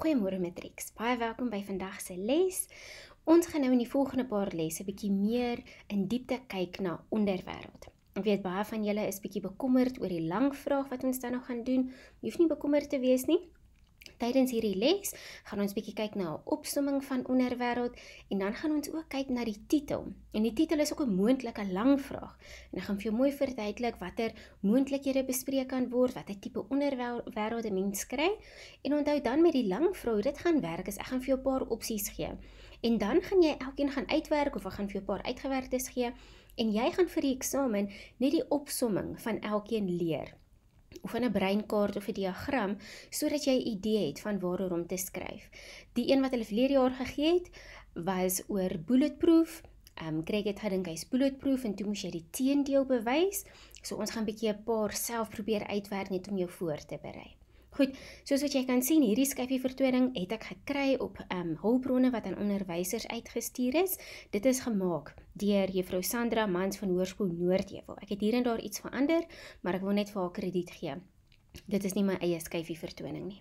Goeiemôre Matrix. Baie welkom by vandag se les. Ons gaan nou in die volgende paar lesse bietjie meer in diepte kyk na onderwêreld. Ek weet baie van julle is bietjie bekommerd oor die lang vraag wat ons dan nou gaan doen. Jy hoef nie bekommerd te wees nie. Tydens hierdie les gaan ons bietjie kyk na 'n opsomming van onderwêreld en dan gaan ons ook kyk na die titel. En die titel is ook 'n moontlike lang vraag. En ek gaan vir jou mooi verduidelik watter moontlikhede bespreek kan word, watter tipe onderwêrelde mens kry. En onthou dan met die lang vraag, hoe dit gaan werk is ek gaan vir jou 'n paar opsies gee. En dan gaan jy elkeen gaan uitwerk of ek gaan vir jou 'n paar uitgewerktes gee en jy gaan vir die eksamen net die opsomming van elkeen leer of in 'n breinkaart of 'n diagram sodat jy 'n idee het van waaroor om te skryf. Die een wat hulle verlede jaar gegee het was oor bulletproof. Ehm um, Greg het gedink hy's bulletproof en toe moes jy die teendeel bewys. So ons gaan 'n bietjie 'n paar self probeer uitwerk net om jou voor te berei. Goed, soos wat jy kan sien, hierdie skyfie vertoning het ek gekry op ehm um, hulpbronne wat aan onderwysers uitgestuur is. Dit is gemaak deur Juffrou Sandra Mans van Hoërskool Noordheuwel. Ek het hier en daar iets verander, maar ek wil net vir haar krediet gee. Dit is nie my eie skyfie vertoning nie.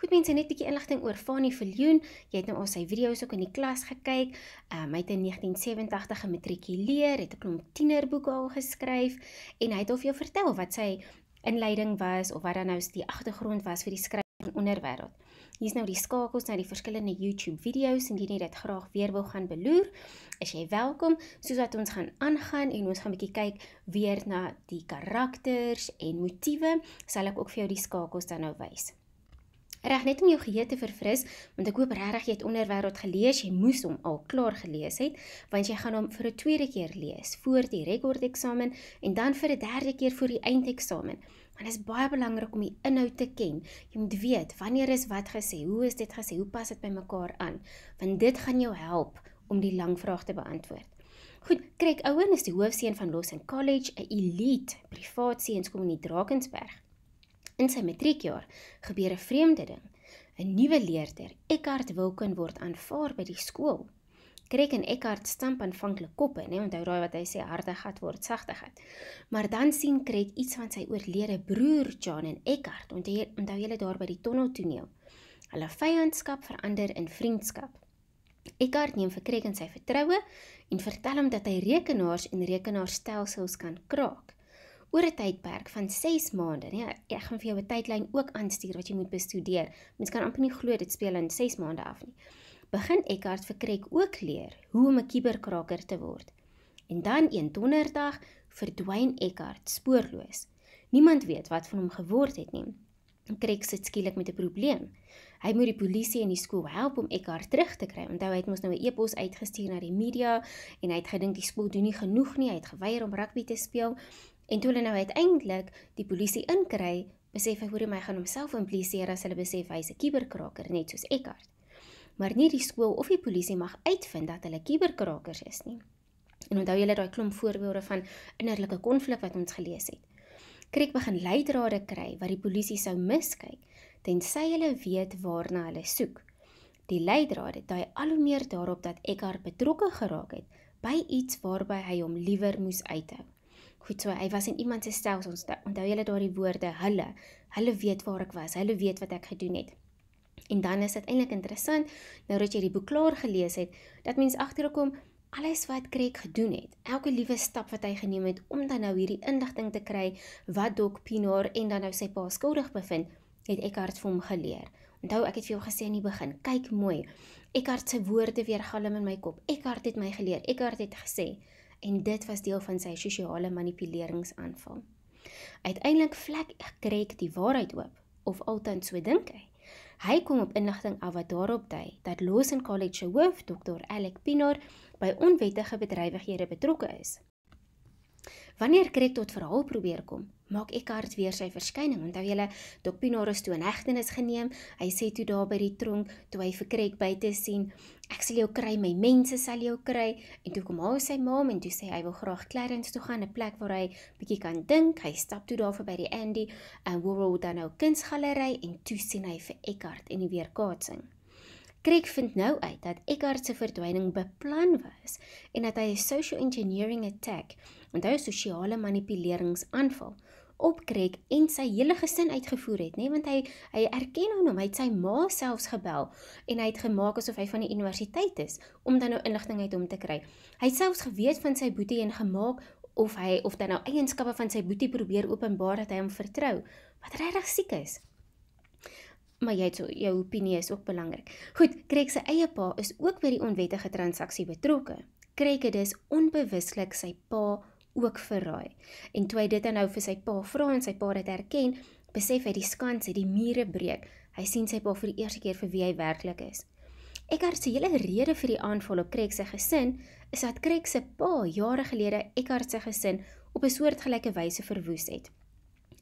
Goed mense, net 'n bietjie inligting oor Fanny Viljoen. Jy het nou al sy video's ook in die klas gekyk. Ehm um, hy het in 1987 gematrikuleer, het 'n klomp tienerboeke al geskryf en hy het al vir jou vertel wat sy inleiding was of wat dan nou die agtergrond was vir die skryf van onderwêreld. Hier is nou die skakels na die verskillende YouTube video's indien jy dit graag weer wil gaan beloer. Is jy welkom sodat ons gaan aangaan en ons gaan 'n bietjie kyk weer na die karakters en motiewe, sal ek ook vir jou die skakels dan nou wys. Reg net om jou geheue te verfris, want ek hoop regtig jy het onderwêreld gelees, jy moes hom al klaar gelees het, want jy gaan hom vir 'n tweede keer lees voor die rekord eksamen en dan vir 'n derde keer voor die eindeksamen. Want dit is baie belangrik om die inhoud te ken. Jy moet weet wanneer is wat gesê, hoe is dit gesê, hoe pas dit by mekaar aan? Want dit gaan jou help om die lang vraag te beantwoord. Goed, Craig Owen is die hoofseun van Los en College, 'n elite privaat seunskom in die Drakensberg. In sy matriekjaar gebeur 'n vreemde ding. 'n Nuwe leerder, Eckhart Wilken word aanvaar by die skool. Krek en Eckhart stamp aanvanklik koppe, né, nee, onthou raai wat hy sê harde gat word sagtigheid. Maar dan sien Krek iets van sy oorlede broer Jan en Eckhart. Onthou julle daar by die tonneltoneel. Hulle vyandskap verander in vriendskap. Eckhart neem vir Krek in sy vertroue en vertel hom dat hy rekenaars en rekenaarstelsels kan kraak oor 'n tydperk van 6 maande, nee, ek gaan vir jou 'n tydlyn ook aanstuur wat jy moet bestudeer. Mens kan amper nie glo dit speel in 6 maande af nie. Begin Eckhart vir Krek ook leer hoe om 'n kuberkraker te word. En dan een donderdag verdwyn Eckhart spoorloos. Niemand weet wat van hom geword het nie. Krek sit skielik met 'n probleem. Hy moet die polisie en die skool help om Eckhart terug te kry. Onthou hy het mos nou 'n e-pos uitgestuur na die media en hy het gedink die skool doen nie genoeg nie. Hy het geweier om rugby te speel En toe hulle nou uiteindelik die polisie inkry, besef hy hoor hy my gaan homself impliseer as hulle besef hy's 'n kuberkraker net soos Eckhart. Maar nie die skool of die polisie mag uitvind dat hulle kuberkrakers is nie. En onthou julle daai klomp voorbeelde van innerlike konflik wat ons gelees het. Kriek begin leidrade kry wat die polisie sou miskyk tensy hulle weet waarna hulle soek. Die leidrade dui al hoe meer daarop dat Eckhart betrokke geraak het by iets waarby hy hom liewer moes uithou goed so hy was in iemand se stelsel ons onthou julle daardie woorde hulle hulle weet waar ek was hulle weet wat ek gedoen het en dan is dit eintlik interessant nou dat jy die boek klaar gelees het dat mens agterkom alles wat Greg gedoen het elke liewe stap wat hy geneem het om dan nou hierdie indigting te kry wat dok Pinaar en dan nou sy pa skuldig bevind het Eckhart vir hom geleer onthou ek het vir jou gesê aan die begin kyk mooi Eckhart se woorde weergalm in my kop Eckhart het my geleer Eckhart het gesê en dit was deel van sy sosiale manipuleringsaanval. Uiteindelik vlek Greg die waarheid oop of altyd so dink hy. Hy kom op inligting af wat daarop dui dat Lawson College se hoof, Dr. Alec Pinor, by onwettige bedrywighede betrokke is. Wanneer Greg tot verhaal probeer kom, maak Eckhart weer sy verskyning. Onthou julle, Dopinorus toe in hegtenis geneem. Hy sê toe daar by die tronk toe hy vir Krek buite sien, ek sal jou kry, my mense sal jou kry. En toe kom haar sy ma en toe sê hy wil graag Clarence toe gaan, 'n plek waar hy bietjie kan dink. Hy stap toe daar verby die Andy en World dan nou kunsgalery en toe sien hy vir Eckhart en die weerkaatsing. Krek vind nou uit dat Eckhart se verdwyning beplan was en dat hy 'n social engineering attack en daai sosiale manipulerings aanval opkrek en sy hele gesin uitgevoer het, nê, nee? want hy hy erken hom, hy het sy ma selfs gebel en hy het gemaak asof hy van die universiteit is om dan nou inligting uit hom te kry. Hy het selfs geweet van sy boetie en gemaak of hy of dan nou eienskappe van sy boetie probeer openbaar dat hy hom vertrou, wat regtig siek is. Maar jy het so, jou opinie is ook belangrik. Goed, Krek se eie pa is ook by die onwettige transaksie betrokke. Krek het dus onbewuslik sy pa ook verraai. En toe hy dit nou vir sy pa vra en sy pa dit erken, besef hy die skans het die mure breek. Hy sien sy pa vir die eerste keer vir wie hy werklik is. Eckhart se hele rede vir die aanval op Kreek se gesin is dat Kreek se pa jare gelede Eckhart se gesin op 'n soortgelyke wyse verwoes het.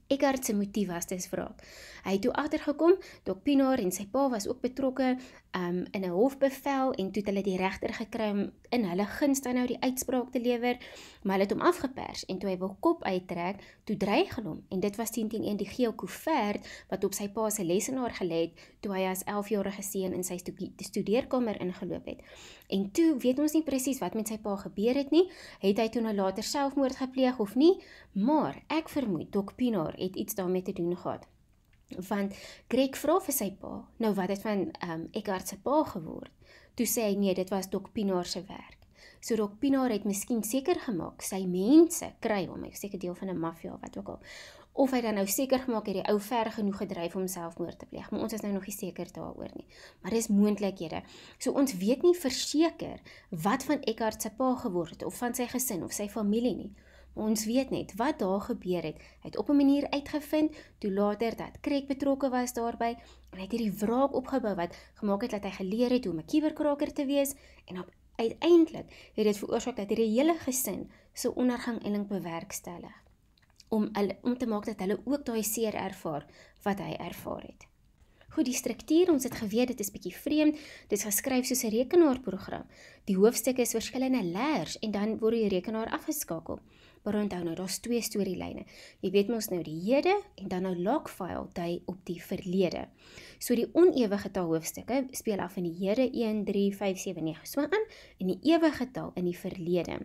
Eckhart se motief was dis wraak. Hy het toe agtergekom dat Pinaar en sy pa was ook betrokke um, in 'n hofbevel en toe het hulle die regter gekry om in hulle guns dan nou die uitspraak te lewer, maar hulle het hom afgepers en toe hy wil kop uittrek, toe dreig hulle hom en dit was teen teen een die geel koevert wat op sy pa se lesenaar gelê het toe hy as 11-jarige seun in sy studeerkamer ingeloop het. En toe weet ons nie presies wat met sy pa gebeur het nie, het hy toe nou later selfmoord gepleeg of nie, maar ek vermoed Dok Pinaar jaar het iets daarmee te doen gehad. Want Greg vra vir sy pa, nou wat het van ehm um, Eckhart se pa geword? Toe sê hy nee, dit was Dok Pinaar se werk. So Dok Pinaar het miskien seker gemaak sy mense kry hom, hy seker deel van 'n maffia of wat ook al. Of hy dan nou seker gemaak het die ou ver genoeg gedryf om selfmoord te pleeg, maar ons is nou nog nie seker daaroor nie. Maar dis moontlikhede. So ons weet nie verseker wat van Eckhart se pa geword het of van sy gesin of sy familie nie. Ons weet net wat daar gebeur het. Hy het op 'n manier uitgevind toe later dat Krek betrokke was daarbey en hy het hierdie wraak opgebou wat gemaak het dat hy geleer het hoe om 'n kuberkraker te wees en op uiteindelik het dit veroorsaak dat hierdie hele gesin se so ondergang eintlik bewerkstellig om hulle, om te maak dat hulle ook daai seer ervaar wat hy ervaar het. Goed, die struktuur, ons het geweet dit is bietjie vreemd. Dit is geskryf soos 'n rekenaarprogram. Die hoofstukke is verskillende layers en dan word die rekenaar afgeskakel. Maar onthou nou, daar's twee storielyne. Jy weet mos nou die hede en dan nou log file dui op die verlede. So die onewige taal hoofstukke speel af in die Here 1 3 5 7 9 in en die ewige taal in die verlede.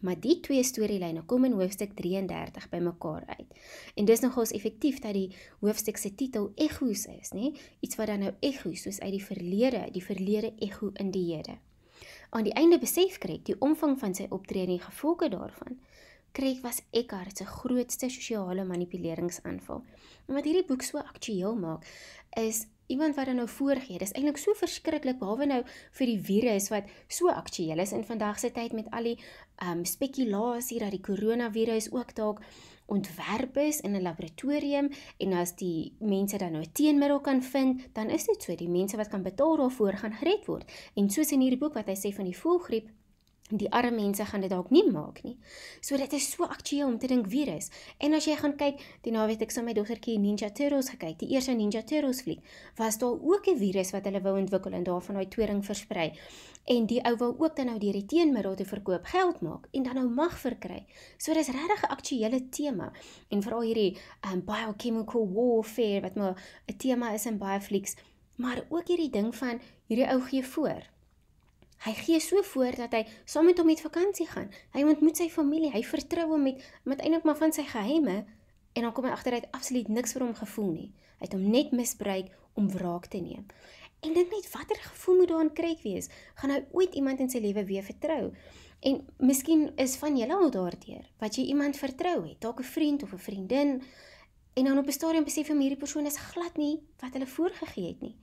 Maar die twee storielyne kom in hoofstuk 33 bymekaar uit. En dis nogals effektief dat die hoofstuk se titel Echoes is, nê? Iets wat dan nou echo soos uit die verlede, die verlede echo in die hede. Aan die einde besef Greg die omvang van sy optrede en die gevolge daarvan. Craig was Eckhart se grootste sosiale manipuleringsaanval. En wat hierdie boek so aktueel maak, is iemand wat dan er nou voorgee. Dis eintlik so verskriklik behalwe nou vir die virus wat so aktueel is in vandag se tyd met al die um ehm, spekulasie dat die koronavirus ook dalk ontwerp is in 'n laboratorium en as die mense dan nou 'n teenmiddel kan vind, dan is dit so die mense wat kan betaal daarvoor gaan gered word. En soos in hierdie boek wat hy sê van die voëlgriep, die arme mense gaan dit dalk nie maak nie. So dit is so aktueel om te dink wie er is. En as jy gaan kyk, die naweek ek saam met my dogtertjie Ninja Turtles gekyk, die eerste Ninja Turtles fliek, was daar ook 'n virus wat hulle wou ontwikkel en daarvan daai toring versprei. En die ou wil ook dan nou die teenmiddel te verkoop geld maak en dan nou mag verkry. So dis regtig 'n aktuele tema. En veral hierdie um, biochemical warfare wat maar 'n tema is in baie flieks, maar ook hierdie ding van hierdie ou gee voor Hy gee so voor dat hy saam met hom met vakansie gaan. Hy ontmoet sy familie, hy vertrou hom met met eintlik maar van sy geheime en dan kom hy agteruit absoluut niks vir hom gevoel nie. Hy het hom net misbruik om wraak te neem. En dink net watter gevoel moet daar in kryk wees? Gaan hy ooit iemand in sy lewe weer vertrou? En miskien is van julle al daardeur wat jy iemand vertrou het, dalk 'n vriend of 'n vriendin en dan op 'n stadium besef hom hierdie persoon is glad nie wat hulle voorgegee het nie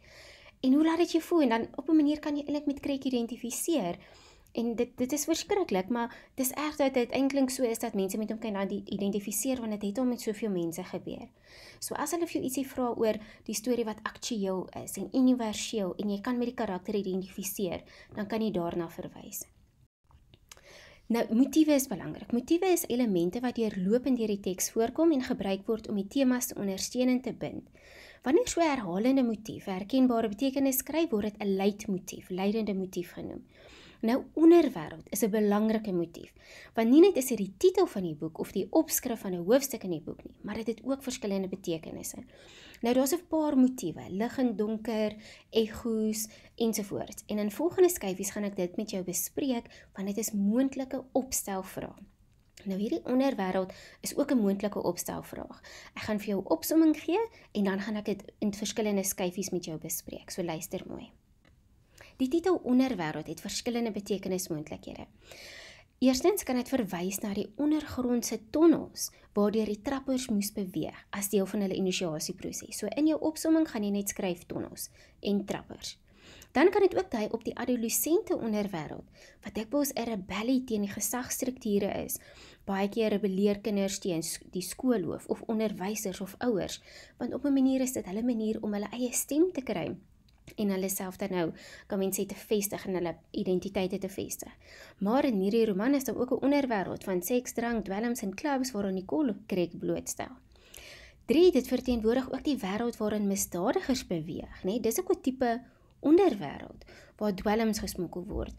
en hoe laat dit jou voel en dan op 'n manier kan jy eintlik met kreet identifiseer. En dit dit is verskriklik, maar dis erg dat dit eintlik so is dat mense met hom kan dan identifiseer want dit het hom met soveel mense gebeur. So as hulle vir jou ietsie vra oor die storie wat aktueel is en universeel en jy kan met die karakter identifiseer, dan kan jy daarna verwys. Nou motiewe is belangrik. Motiewe is elemente wat deurlopend deur die teks voorkom en gebruik word om die temas ondersteunend te bind. Wanneer so 'n herhalende motief, herkenbare betekenis kry, word dit 'n leitmotief, leidende motief genoem. Nou onderwêreld is 'n belangrike motief, want nie net is dit die titel van die boek of die opskrif van 'n hoofstuk in die boek nie, maar dit het, het ook verskillende betekenisse. Nou daar's 'n paar motiewe, lig en donker, egos ensovoorts. En in volgende skyfies gaan ek dit met jou bespreek, want dit is moontlike opstelvrae. Nou hierdie onderwêreld is ook 'n moontlike opstelvraag. Ek gaan vir jou 'n opsomming gee en dan gaan ek dit in verskillende skyfies met jou bespreek. So luister mooi. Die titel onderwêreld het verskillende betekenismoontlikhede. Eerstens kan dit verwys na die ondergrondse tonnels waardeur die trappers moes beweeg as deel van hulle inisiasieproses. So in jou opsomming gaan jy net skryf tonnels en trappers. Dan kan dit ook dui op die adolessente onderwêreld wat ek wou sê 'n rebellie teen die gesagstrukture is Baie kere beleer kinders teen die skoolhoof of onderwysers of ouers, want op 'n manier is dit hulle manier om hulle eie stem te kry en hulle self dan nou kan mense te vestig en hulle identiteite te vestig. Maar in hierdie roman is daar ook 'n onderwêreld van seks, drank, dwelms en clubs waaraan Nicole Kreek blootstel. 3 Dit verteenwoordig ook die wêreld waarin misdadigers beweeg, né? Nee, dis ook 'n tipe onderwêreld waar dwelms gesmokkel word.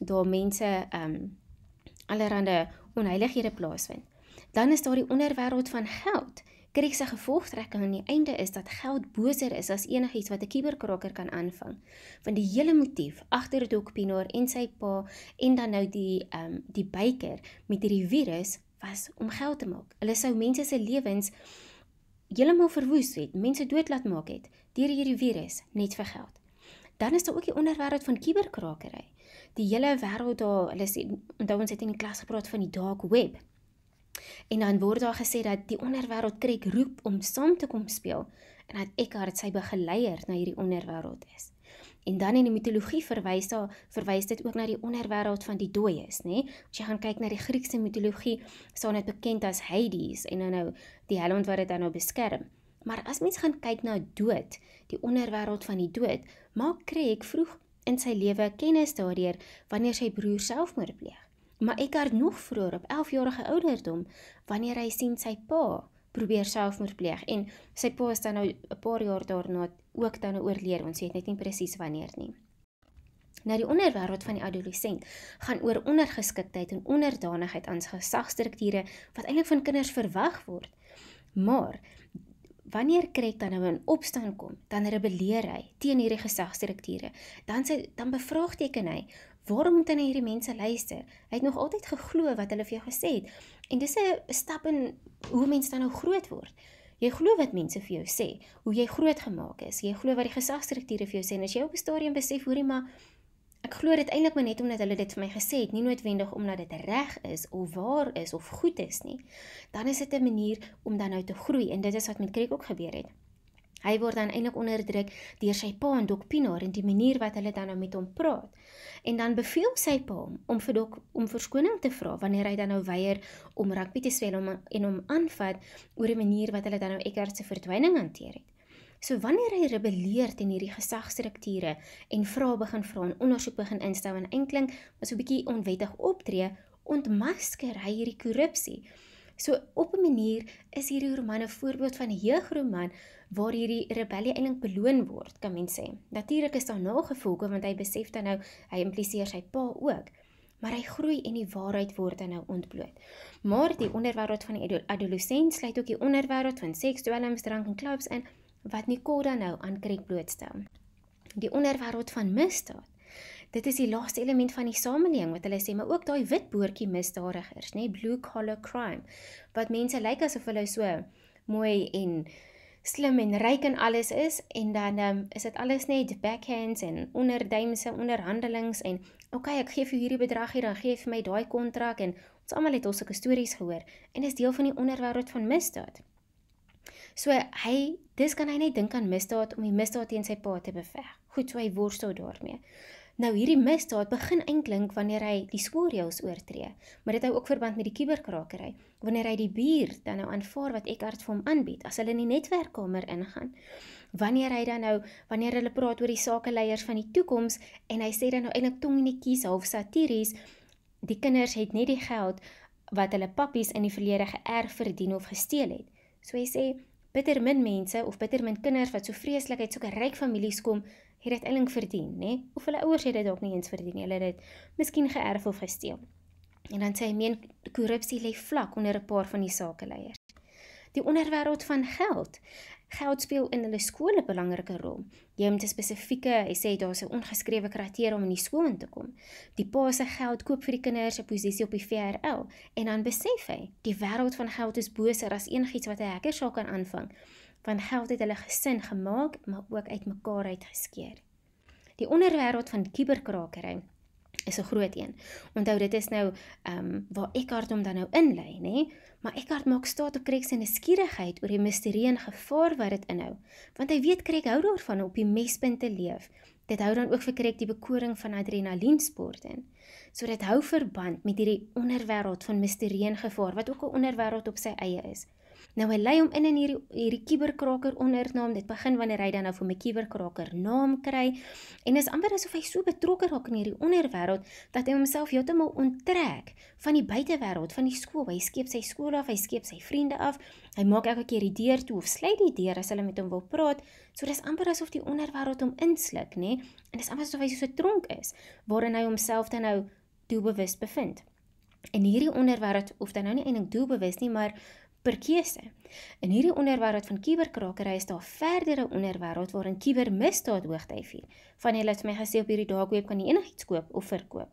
Daar mense ehm um, allerlei kon heilig hierre plaasvind. Dan is daar die onderwêreld van geld. Kriekse gevolgtrekking aan die einde is dat geld boser is as enigiets wat 'n kuberkraker kan aanvang. Want die hele motief agter Dok Pinaar en sy pa en dan nou die ehm um, die byker met hierdie virus was om geld te maak. Hulle sou mense se lewens heeltemal verwoes het, mense dood laat maak het deur hierdie virus net vir geld. Dan is daar ook die onderwêreld van kuberkrakerry die hele wêreld daar hulle sê onthou ons het in die klas gepraat van die dark web. En dan word daar gesê dat die onderwêreld trek roep om saam te kom speel en dat Eckhart sy begeleier na hierdie onderwêreld is. En dan in die mitologie verwys daar verwys dit ook na die onderwêreld van die dooies, nê? As jy gaan kyk na die Griekse mitologie, staan dit bekend as Hades en nou nou die helond wat dit dan nou beskerm. Maar as mens gaan kyk na dood, die onderwêreld van die dood, maak Craig vroeg in sy lewe kennis daardeur wanneer sy broer selfmoord pleeg. Maar Eckhart nog vroeër op 11-jarige ouderdom wanneer hy sien sy pa probeer selfmoord pleeg en sy pa is dan nou 'n paar jaar daarna ook dan nou oorleer. Ons weet net nie presies wanneer nie. Nou die onderwêreld van die adolessent gaan oor ondergeskiktheid en onderdanigheid aan gesagstrukture wat eintlik van kinders verwag word. Maar wanneer Krek dan nou in opstand kom, dan rebelleer hy teen hierdie gesagstrukture. Dan sy dan bevraagteken hy, waarom moet hy hierdie mense luister? Hy het nog altyd geglo wat hulle vir jou gesê het. En dis 'n stap in hoe mense dan nou groot word. Jy glo wat mense vir jou sê, hoe jy grootgemaak is. Jy glo wat die gesagstrukture vir jou sê en as jy op 'n stadium besef hoorie maar Ek glo dit eintlik maar net omdat hulle dit vir my gesê het, nie noodwendig omdat dit reg is of waar is of goed is nie. Dan is dit 'n manier om dan nou te groei en dit is wat met Kriek ook gebeur het. Hy word dan eintlik onderdruk deur sy pa en Dok Pinaar en die manier wat hulle dan nou met hom praat. En dan beveel sy pa hom om vir Dok om verskoning te vra wanneer hy dan nou weier om rugby te speel en hom aanvat oor die manier wat hulle dan nou Eckhart se verdwyning hanteer het. So wanneer hy rebelleer teen hierdie gesagstrukture en vrae begin vra en ondersoek begin instel en enkling as 'n bietjie onwettig optree, ontmasker hy hierdie korrupsie. So op 'n manier is hierdie roman 'n voorbeeld van jeugroman waar hierdie rebellie eintlik beloon word, kan mens sê. Natuurlik is daar nog gevolge want hy besef dan nou hy impliseer sy pa ook, maar hy groei en die waarheid word dan nou ontbloot. Maar die onderwêreld van die adolescent sluit ook die onderwêreld van seks, dwelms, drank en clubs in wat Nicole dan nou aan krik blootstel. Die onderwêreld van misdaad. Dit is die laaste element van die samelewing wat hulle sê, maar ook daai wit boortjie misdadigers, nê, blue collar crime, wat mense lyk asof hulle so mooi en slim en ryk en alles is en dan um, is dit alles net backhands en onderduimse onderhandelings en okay ek gee vir hierdie bedrag hier dan gee vir my daai kontrak en ons almal het al sulke stories gehoor en dis deel van die onderwêreld van misdaad. So hy dis kan hy net dink aan misdaad om die misdaad teen sy pa te beveg. Goed, so hy worstel daarmee. Nou hierdie misdaad begin eintlik wanneer hy die skoolreëls oortree, maar dit hou ook verband met die kuberkrakery. Wanneer hy die buur dan nou aanvaar wat Eckhart vir hom aanbied as hulle in die netwerkkamer ingaan. Wanneer hy dan nou wanneer hulle praat oor die sakeleiers van die toekoms en hy sê dan nou eintlik tong in die kies half satiries, die kinders het net die geld wat hulle pappies in die verlede geerf verdien of gesteel het. So hy sê bitter min mense of bitter min kinders wat so vreeslik uit so 'n ryk families kom, het dit eintlik verdien, nê? Of hulle ouers het dit dalk nie eens verdien nie. Hulle het dit miskien geërf of gesteel. En dan sê hy meen korrupsie lê vlak onder 'n paar van die sakeleiers. Die onderwêreld van geld geld speel in hulle skole 'n belangrike rol. Jy moet 'n spesifieke, hy sê daar's 'n ongeskrewe kriteria om in die skool in te kom. Die pa se geld koop vir die kinders 'n posisie op die VRL en dan besef hy, die wêreld van geld is boser as enigiets wat 'n hacker sou kan aanvang, want geld het hulle gesin gemaak, maar ook uitmekaar uitgeskeer. Die onderwêreld van kuberkrakerry is 'n groot een. Onthou dit is nou ehm um, waar Eckhart hom dan nou inlê, nê? Nee? Maar Eckhart maak staat op Kreek se nuuskierigheid oor die misterie en gevaar wat dit inhou, want hy weet Kreek hou daarvan om op die mespunt te leef. Dit hou dan ook vir Kreek die bekoring van adrenalien sport in. So dit hou verband met hierdie onderwêreld van misterie en gevaar wat ook 'n onderwêreld op sy eie is. Nou hy lê hom in in hierdie hierdie kieberkraker onder naam. Dit begin wanneer hy dan nou vir my kieberkraker naam kry en is amper asof hy so betrokke raak in hierdie onderwêreld dat hy homself heeltemal onttrek van die buitewêreld, van die skool. Hy skeep sy skool af, hy skeep sy vriende af. Hy maak elke keer die deur toe of sluit die deur as hulle met hom wil praat. So dis amper asof die onderwêreld hom insluk, nê? Nee? En dis amper asof hy so 'n tronk is waarin hy homself dan nou doelbewus bevind. En hierdie onderwêreld hoef dan nou nie eintlik doelbewus nie, maar per keuse. In hierdie onderwêreld van kuberkrakery is daar verdere onderwêreld waarin kubermisdaad hoogtyd vier. Van julle het vir my gesê op hierdie dark web kan jy enigiets koop of verkoop.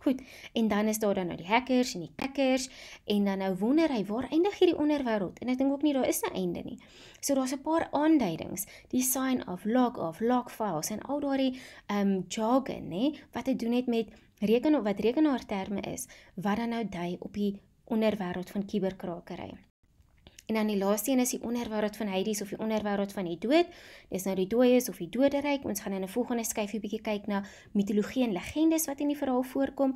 Goed. En dan is daar dan nou die hackers en die hackers en dan nou wonder hy waar eindig hierdie onderwêreld en ek dink ook nie daar is 'n einde nie. So daar's 'n paar aanduidings, die sign of log of log files en al daai um ehm, jargon nê wat dit doen het met reken wat rekenaarterme is wat dan nou dui op die onderwêreld van kuberkrakery. En dan die laaste een is die onderwêreld van Hades of die onderwêreld van die dood. Dis nou die dooies of die doderyk. Ons gaan in 'n volgende skyfie 'n bietjie kyk na mitologie en legendes wat in die verhaal voorkom.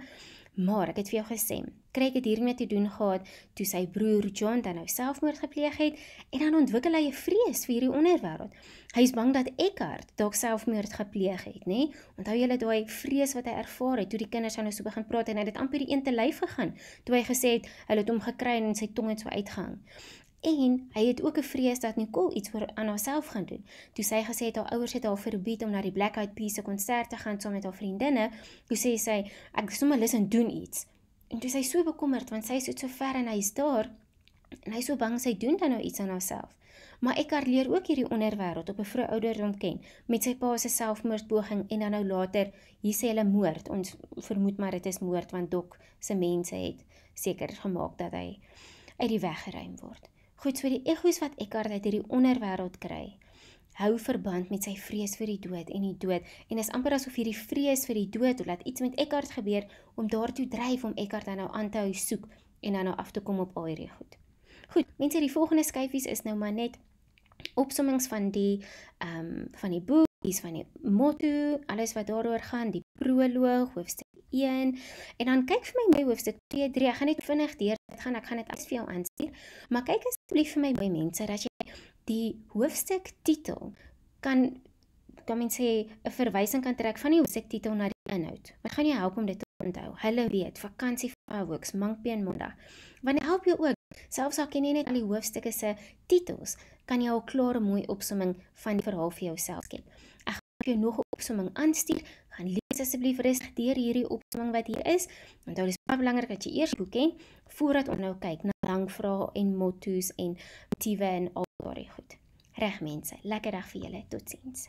Maar ek het vir jou gesê, Craig het hiermee te doen gehad toe sy broer John dan nou selfmoord gepleeg het en dan ontwikkel hy 'n vrees vir hierdie onderwêreld. Hy is bang dat Eckhart dalk selfmoord gepleeg het, nê? Onthou julle daai vrees wat hy ervaar het toe die kinders aan hom so begin praat en hy het amper die een te lyf gegaan toe hy gesê het hulle het hom gekry en sy tong het so uitgehang en hy het ook 'n vrees dat Nicole iets vir aan haarself gaan doen. Toe sy gesê het haar ouers het haar verbied om na die Black Eyed Peas se konsert te gaan saam met haar vriendinne, toe sê sy ek sommer lus en doen iets. En toe sy so bekommerd want sy is so ver en hy is daar en hy is so bang sy doen dan nou iets aan haarself. Maar Eckhart leer ook hierdie onderwêreld op 'n vroeë ouderdom ken met sy pa se selfmoordpoging en dan nou later hier sê hulle moord. Ons vermoed maar dit is moord want dok se mense het seker gemaak dat hy uit die weg geruim word. Goed, so die egos wat Eckhart uit hierdie onderwêreld kry, hou verband met sy vrees vir die dood en die dood en is amper asof hierdie vrees vir die dood laat iets met Eckhart gebeur om daartoe dryf om Eckhart dan nou aan te hou soek en dan nou af te kom op al hierdie goed. Goed, mense, die volgende skyfies is nou maar net opsommings van die ehm um, van die boek is van die motto, alles wat daaroor gaan, die proloog, hoofstuk 1. En dan kyk vir my my hoofstuk 2, 3. Ek gaan net vinnig deur dit gaan. Ek gaan dit as vir jou aanstuur. Maar kyk asseblief vir my my mense dat jy die hoofstuk titel kan kan mens sê 'n verwysing kan trek van die hoofstuk titel na die inhoud. Dit gaan jou help om dit te onthou. Hulle weet, vakansie Fireworks, Monkey and Monda. Want dit help jou ook. Selfs al ken jy net al die hoofstukke se titels, kan jy 'n klare mooi opsomming van die verhaal vir jouself skep. Ek gaan jou nog 'n opsomming aanstuur. Gaan lees asseblief rustig deur hierdie opsomming wat hier is. Onthou dis baie belangrik dat jy eers die boek ken voordat om nou kyk na lang vrae en mottos en motiewe en al daardie goed. Reg mense, lekker dag vir julle. Totsiens.